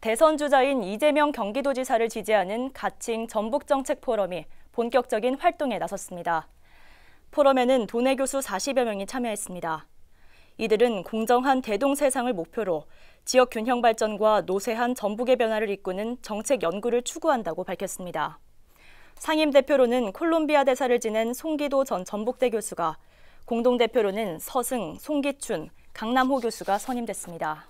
대선 주자인 이재명 경기도지사를 지지하는 가칭 전북정책포럼이 본격적인 활동에 나섰습니다. 포럼에는 도내 교수 40여 명이 참여했습니다. 이들은 공정한 대동 세상을 목표로 지역 균형 발전과 노쇠한 전북의 변화를 이끄는 정책 연구를 추구한다고 밝혔습니다. 상임 대표로는 콜롬비아 대사를 지낸 송기도 전 전북대 교수가 공동 대표로는 서승, 송기춘, 강남호 교수가 선임됐습니다.